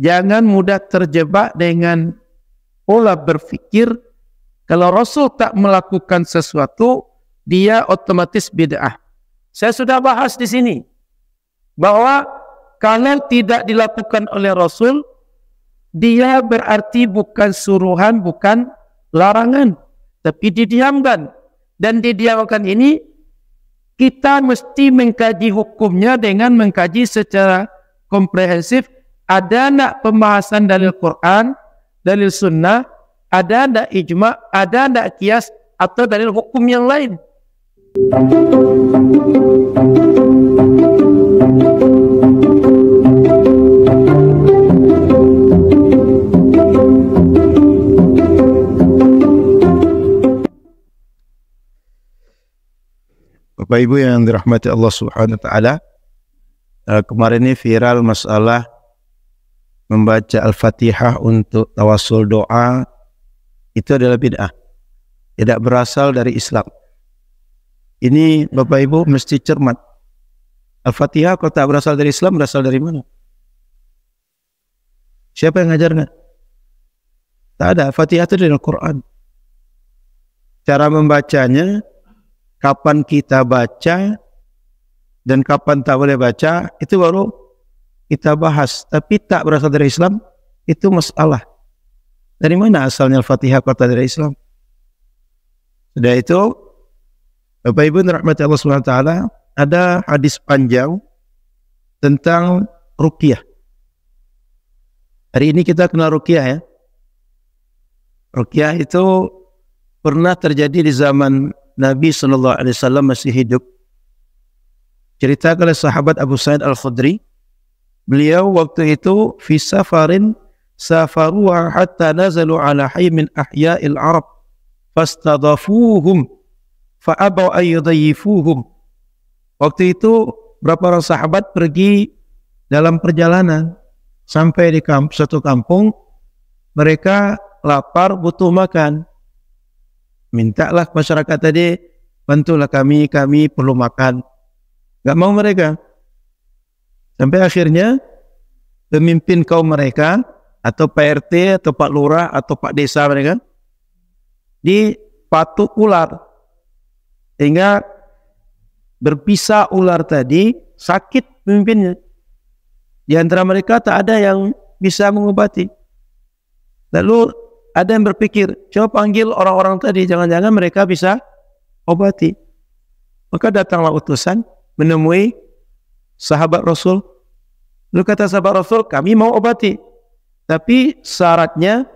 Jangan mudah terjebak dengan pola berpikir kalau Rasul tak melakukan sesuatu, dia otomatis bid'ah. Saya sudah bahas di sini bahwa kalau tidak dilakukan oleh Rasul, dia berarti bukan suruhan, bukan larangan, tapi didiamkan. Dan didiamkan ini kita mesti mengkaji hukumnya dengan mengkaji secara komprehensif ada nak pembahasan dalil iya. Quran, dalil sunnah, ada nak ijma, ada nak kias atau dalil hukum yang lain. Bapak Ibu yang dirahmati Allah Subhanahu wa taala, eh, kemarin ini viral masalah membaca Al-Fatihah untuk tawasul doa itu adalah bid'ah. Tidak berasal dari Islam. Ini Bapak Ibu mesti cermat. Al-Fatihah kalau tak berasal dari Islam, berasal dari mana? Siapa yang ngajarnya? Tak ada. Al-Fatihah itu dari Al-Quran. Cara membacanya, kapan kita baca, dan kapan tak boleh baca, itu baru kita bahas, tapi tak berasal dari Islam, itu masalah. Dari mana asalnya Al-Fatihah kata dari Islam? Sudah itu, Bapak Ibu rahmati Allah SWT, ada hadis panjang tentang rukiah Hari ini kita kenal rukiah ya. rukiah itu pernah terjadi di zaman Nabi Shallallahu Alaihi Wasallam masih hidup. Cerita oleh sahabat Abu Sa'id Al Khudri Beliau waktu itu fi safarin safaru hatta nazalu ala hayy min ahya'il Arab fastadafuhum fa abaw ayyudayifuhum. Waktu itu berapa orang sahabat pergi dalam perjalanan sampai di kamp, satu kampung mereka lapar butuh makan. Mintalah masyarakat tadi bantulah kami, kami perlu makan. Gak mau mereka. Sampai akhirnya pemimpin kaum mereka atau PRT atau Pak Lurah atau Pak Desa mereka dipatuk ular sehingga berpisah ular tadi sakit pemimpinnya di antara mereka tak ada yang bisa mengobati lalu ada yang berpikir coba panggil orang-orang tadi jangan-jangan mereka bisa obati maka datanglah utusan menemui sahabat Rasul? Lalu kata sahabat Rasul, kami mau obati. Tapi syaratnya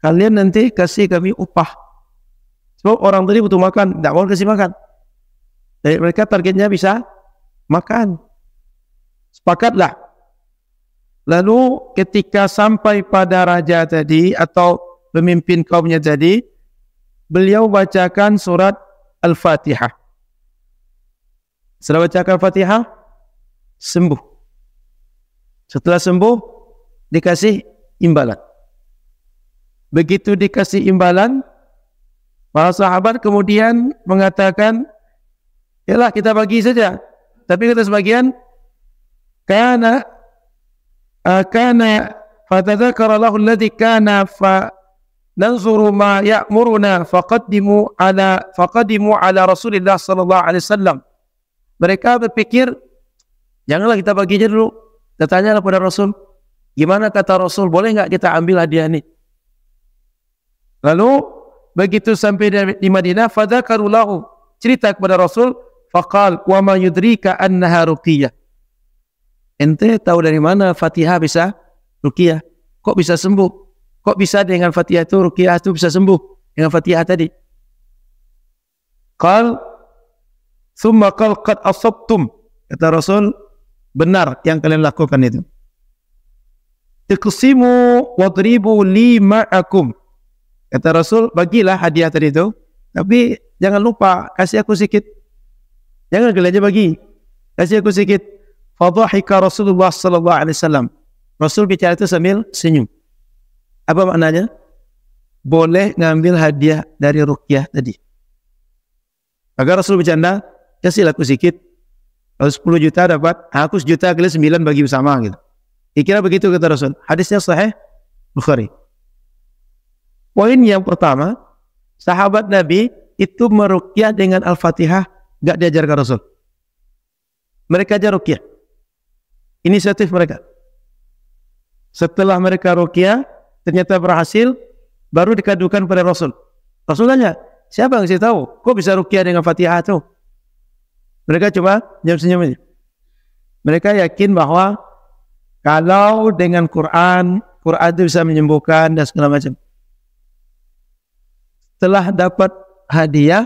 kalian nanti kasih kami upah. Sebab orang tadi butuh makan, tidak mau kasih makan. Jadi mereka targetnya bisa makan. Sepakatlah. Lalu ketika sampai pada raja tadi atau pemimpin kaumnya tadi, beliau bacakan surat Al-Fatihah. Setelah bacakan Al-Fatihah, sembuh. Setelah sembuh, dikasih imbalan. Begitu dikasih imbalan, para sahabat kemudian mengatakan, yalah kita bagi saja. Tapi kata sebagian, karena uh, karena fatadzakara lahu alladhi kana fa nanzuru ma ya'muruna faqaddimu ala faqaddimu ala Rasulillah sallallahu alaihi wasallam. Mereka berpikir Janganlah kita bagi aja dulu. Kita tanyalah Rasul, gimana kata Rasul, boleh nggak kita ambil hadiah ini? Lalu begitu sampai di Madinah, fadakarulahu cerita kepada Rasul, fakal wa ma yudrika annaha ruqiyah. Ente tahu dari mana Fatihah bisa ruqyah? Kok bisa sembuh? Kok bisa dengan Fatihah itu ruqyah itu bisa sembuh dengan Fatihah tadi? Qal thumma qal qad asabtum. Kata Rasul, benar yang kalian lakukan itu. Iqsimu wadribu li ma'akum. Kata Rasul, bagilah hadiah tadi itu. Tapi jangan lupa, kasih aku sedikit. Jangan kalian aja bagi. Kasih aku sedikit. Fadhahika Rasulullah sallallahu alaihi wasallam. Rasul bicara itu sambil senyum. Apa maknanya? Boleh ngambil hadiah dari rukyah tadi. Agar Rasul bercanda, kasih aku sedikit kalau 10 juta dapat, aku juta kali 9 bagi bersama gitu. Kira begitu kata Rasul. Hadisnya sahih Bukhari. Poin yang pertama, sahabat Nabi itu merukyah dengan Al-Fatihah gak diajarkan Rasul. Mereka aja rukyah. Inisiatif mereka. Setelah mereka rukyah, ternyata berhasil, baru dikadukan pada Rasul. Rasul siapa yang saya tahu? Kok bisa rukyah dengan Fatihah tuh? Mereka cuma senyum-senyum aja. Mereka yakin bahwa kalau dengan Quran, Quran itu bisa menyembuhkan dan segala macam. Setelah dapat hadiah,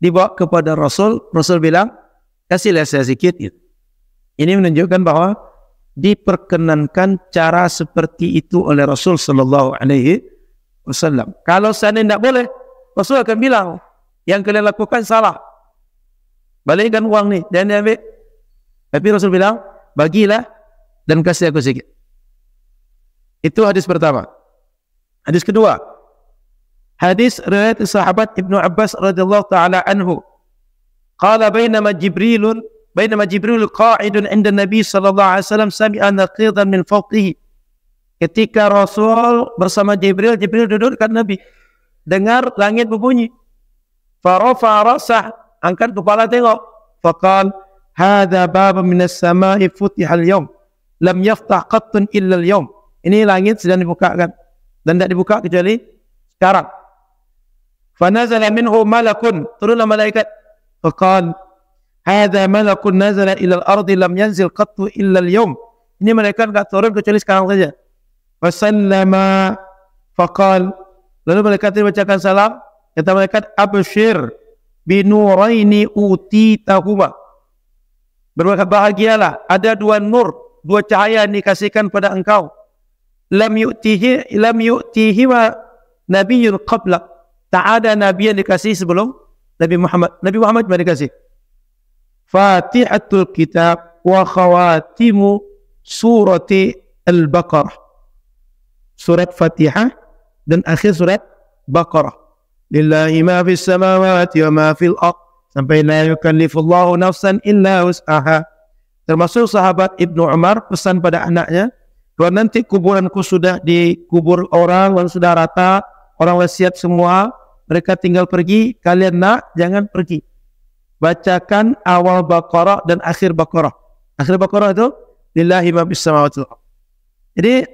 dibawa kepada Rasul, Rasul bilang, kasihlah saya sedikit. Gitu. Ini menunjukkan bahwa diperkenankan cara seperti itu oleh Rasul Shallallahu Alaihi Wasallam. Kalau seandainya tidak boleh, Rasul akan bilang, yang kalian lakukan salah. Balikkan uang nih, jangan diambil. Tapi Rasul bilang, bagilah dan kasih aku sedikit. Itu hadis pertama. Hadis kedua. Hadis riwayat sahabat Ibnu Abbas radhiyallahu taala anhu. Qala bainama Jibrilun bainama Jibril qa'idun 'inda Nabi sallallahu alaihi wasallam sami'a naqidan min fawqihi. Ketika Rasul bersama Jibril, Jibril duduk dekat Nabi. Dengar langit berbunyi. Farafa rasah Angkat kepala tengok. Faqal hadza bab min minas sama'i futihal yawm. Lam yaftah qattun illa al-yawm. Ini langit sedang dibukakan dan tidak dibuka kecuali sekarang. Fanazala minhu malakun. Turunlah malaikat. Faqal hadza malakun nazala ila al-ardi lam yanzil qattu illa al-yawm. Ini malaikat enggak turun kecuali sekarang saja. Fasallama faqal. Lalu malaikat itu bacakan salam. Kata malaikat abshir binuraini utitahuma. Berbahagialah, ada dua nur, dua cahaya yang dikasihkan pada engkau. Lam yu'tihi lam yu'tihima nabiyyun qabla. Tak ada nabi yang dikasih sebelum Nabi Muhammad. Nabi Muhammad yang dikasih. Fatihatul kitab wa khawatimu surati Al-Baqarah. Surat Fatihah dan akhir surat Baqarah lillahi ma fis samawati wa ma fil ard sampai la yukallifullahu nafsan illa wus'aha termasuk sahabat Ibnu Umar pesan pada anaknya kalau nanti kuburanku sudah dikubur orang dan sudah rata orang wasiat semua mereka tinggal pergi kalian nak jangan pergi bacakan awal Baqarah dan akhir Baqarah akhir Baqarah itu lillahi ma bis samawati jadi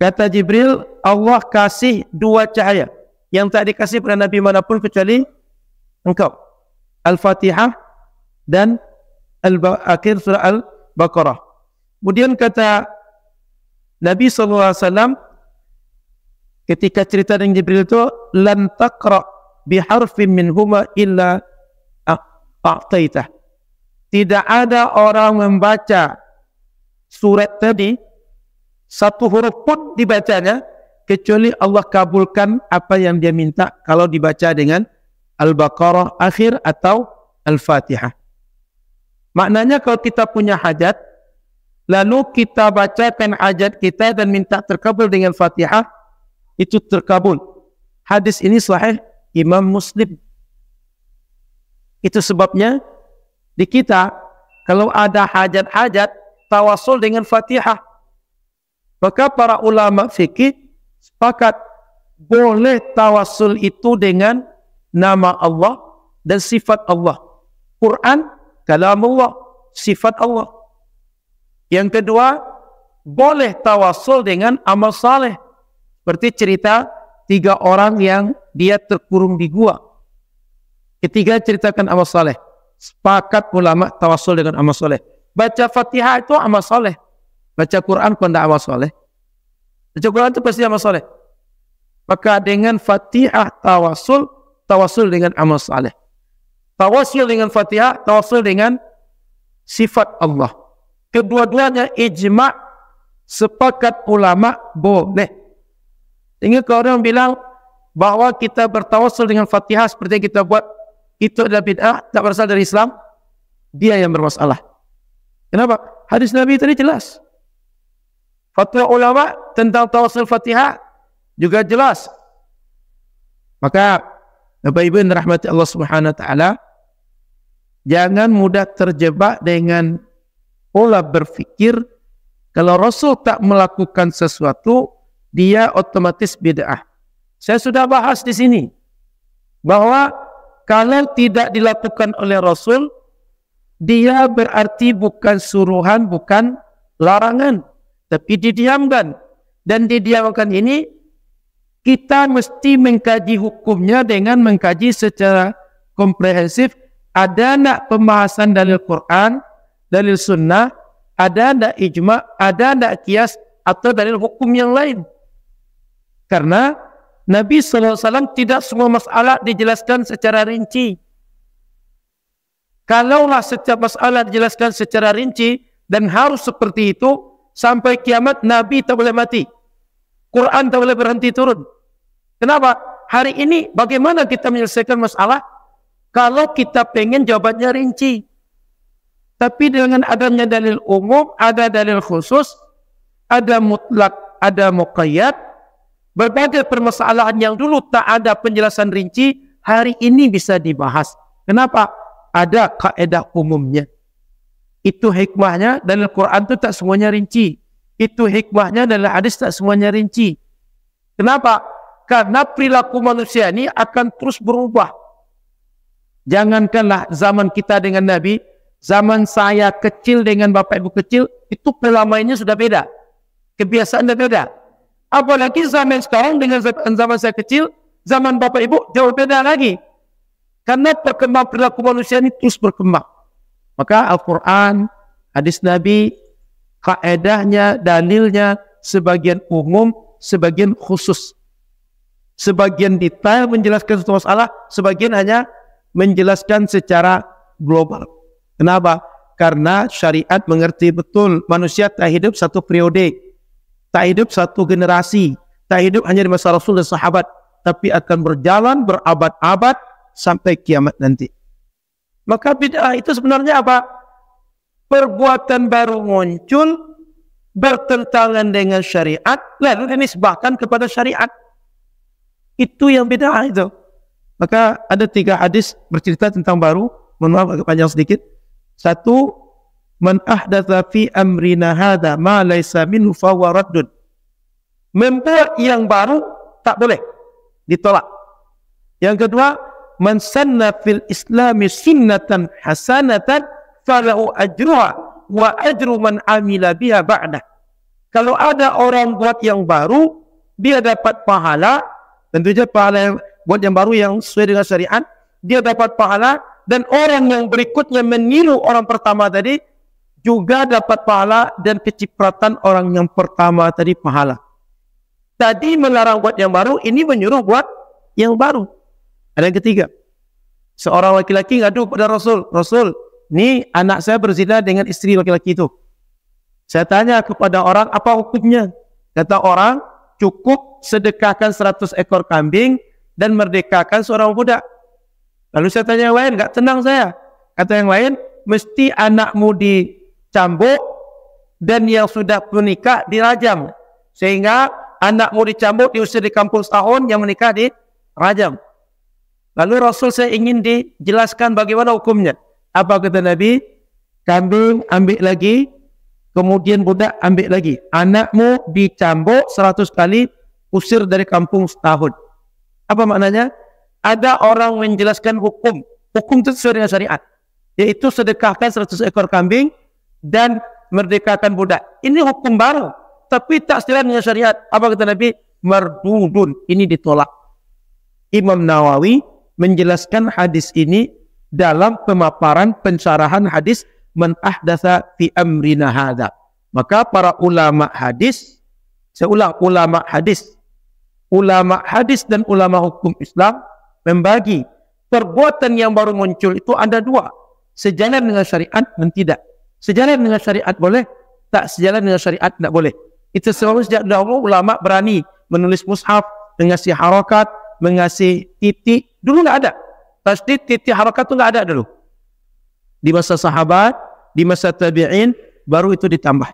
kata Jibril Allah kasih dua cahaya yang tak dikasih pada Nabi manapun kecuali engkau. Al-Fatihah dan al akhir surah Al-Baqarah. Kemudian kata Nabi SAW ketika cerita dengan Jibril itu lan taqra biharfin minhuma illa a'taitah. Tidak ada orang membaca surat tadi satu huruf pun dibacanya kecuali Allah kabulkan apa yang dia minta kalau dibaca dengan Al-Baqarah akhir atau Al-Fatihah. Maknanya kalau kita punya hajat, lalu kita bacakan hajat kita dan minta terkabul dengan Fatihah, itu terkabul. Hadis ini sahih Imam Muslim. Itu sebabnya di kita kalau ada hajat-hajat tawasul dengan Fatihah. Maka para ulama fikih sepakat boleh tawasul itu dengan nama Allah dan sifat Allah. Quran, kalam Allah, sifat Allah. Yang kedua, boleh tawasul dengan amal saleh. Seperti cerita tiga orang yang dia terkurung di gua. Ketiga, ceritakan amal saleh. Sepakat ulama tawasul dengan amal saleh. Baca fatihah itu amal saleh. Baca Quran pun amal saleh. Percobaan itu pasti amal soleh. Maka dengan fatihah tawasul, tawasul dengan amal soleh. Tawasul dengan fatihah, tawasul dengan sifat Allah. Kedua-duanya ijma' sepakat ulama boleh. Ingat kalau orang bilang bahwa kita bertawasul dengan fatihah seperti yang kita buat itu adalah bid'ah, tak berasal dari Islam, dia yang bermasalah. Kenapa? Hadis Nabi tadi jelas. Fatwa ulama tentang tawasul Fatihah juga jelas. Maka Bapak Ibu yang dirahmati Allah Subhanahu wa taala, jangan mudah terjebak dengan pola berpikir kalau Rasul tak melakukan sesuatu, dia otomatis bid'ah. Saya sudah bahas di sini bahwa kalau tidak dilakukan oleh Rasul, dia berarti bukan suruhan, bukan larangan tapi didiamkan. Dan didiamkan ini kita mesti mengkaji hukumnya dengan mengkaji secara komprehensif ada nak pembahasan dalil Quran, dalil sunnah, ada nak ijma, ada nak kias atau dalil hukum yang lain. Karena Nabi SAW tidak semua masalah dijelaskan secara rinci. Kalaulah setiap masalah dijelaskan secara rinci dan harus seperti itu, Sampai kiamat Nabi tak boleh mati. Quran tak boleh berhenti turun. Kenapa? Hari ini bagaimana kita menyelesaikan masalah? Kalau kita pengen jawabannya rinci. Tapi dengan adanya dalil umum, ada dalil khusus, ada mutlak, ada muqayyad, berbagai permasalahan yang dulu tak ada penjelasan rinci, hari ini bisa dibahas. Kenapa? Ada kaedah umumnya. Itu hikmahnya dalam Quran itu tak semuanya rinci. Itu hikmahnya dalam hadis tak semuanya rinci. Kenapa? Karena perilaku manusia ini akan terus berubah. Jangankanlah zaman kita dengan Nabi, zaman saya kecil dengan bapak ibu kecil, itu pelamainya sudah beda. Kebiasaan sudah beda. Apalagi zaman sekarang dengan zaman saya kecil, zaman bapak ibu jauh beda lagi. Karena perkembangan perilaku manusia ini terus berkembang. Maka Al-Quran, hadis Nabi, kaedahnya, dalilnya, sebagian umum, sebagian khusus. Sebagian detail menjelaskan suatu masalah, sebagian hanya menjelaskan secara global. Kenapa? Karena syariat mengerti betul manusia tak hidup satu periode, tak hidup satu generasi, tak hidup hanya di masa Rasul dan sahabat, tapi akan berjalan berabad-abad sampai kiamat nanti. Maka bid'ah itu sebenarnya apa? Perbuatan baru muncul bertentangan dengan syariat lalu dinisbahkan kepada syariat. Itu yang bid'ah itu. Maka ada tiga hadis bercerita tentang baru. Mohon maaf agak panjang sedikit. Satu, man ahdatha fi amrina hadha ma laysa minhu fawa raddun. Membuat yang baru tak boleh ditolak. Yang kedua, man sanna fil islami sunnatan hasanatan falahu ajruha wa ajru man amila biha Kalau ada orang buat yang baru, dia dapat pahala, tentunya pahala yang buat yang baru yang sesuai dengan syariat, dia dapat pahala dan orang yang berikutnya meniru orang pertama tadi juga dapat pahala dan kecipratan orang yang pertama tadi pahala. Tadi melarang buat yang baru, ini menyuruh buat yang baru. Ada yang ketiga, seorang laki-laki ngadu pada Rasul, Rasul, ini anak saya berzina dengan istri laki-laki itu. Saya tanya kepada orang, apa hukumnya? Kata orang, cukup sedekahkan 100 ekor kambing dan merdekakan seorang budak. Lalu saya tanya yang lain, gak tenang saya. Kata yang lain, mesti anakmu dicambuk dan yang sudah menikah dirajam. Sehingga anakmu dicambuk diusir di kampung setahun, yang menikah dirajam. Lalu Rasul saya ingin dijelaskan bagaimana hukumnya. Apa kata Nabi? Kambing ambil lagi, kemudian budak ambil lagi. Anakmu dicambuk 100 kali, usir dari kampung setahun. Apa maknanya? Ada orang menjelaskan hukum. Hukum itu sesuai dengan syariat. Yaitu sedekahkan 100 ekor kambing dan merdekakan budak. Ini hukum baru. Tapi tak sesuai dengan syariat. Apa kata Nabi? Merdudun. Ini ditolak. Imam Nawawi menjelaskan hadis ini dalam pemaparan pensyarahan hadis man ahdatha fi amrina hadha. Maka para ulama hadis, seulang ulama hadis, ulama hadis dan ulama hukum Islam membagi perbuatan yang baru muncul itu ada dua. Sejalan dengan syariat dan tidak. Sejalan dengan syariat boleh, tak sejalan dengan syariat tidak boleh. Itu sebab sejak dahulu ulama berani menulis mushaf dengan si harokat, mengasih titik dulu nggak ada tasdid titik harakat itu nggak ada dulu di masa sahabat di masa tabi'in baru itu ditambah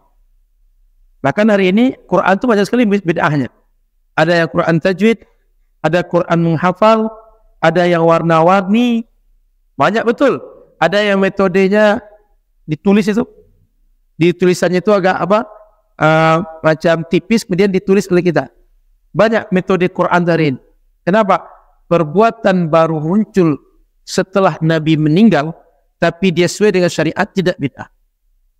bahkan hari ini Quran itu banyak sekali bid'ahnya ada yang Quran tajwid ada Quran menghafal ada yang warna-warni banyak betul ada yang metodenya ditulis itu ditulisannya itu agak apa uh, macam tipis kemudian ditulis oleh kita banyak metode Quran dari ini Kenapa? Perbuatan baru muncul setelah Nabi meninggal, tapi dia sesuai dengan syariat tidak bid'ah.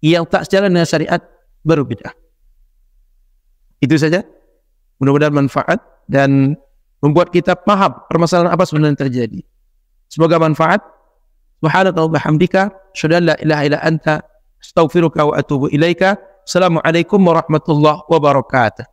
Yang tak sejalan dengan syariat baru bid'ah. Itu saja. Mudah-mudahan manfaat dan membuat kita paham permasalahan apa sebenarnya yang terjadi. Semoga manfaat. Subhanallah bihamdika, syadallah ilaha illa anta, astaghfiruka wa atubu ilaika. Assalamualaikum warahmatullahi wabarakatuh.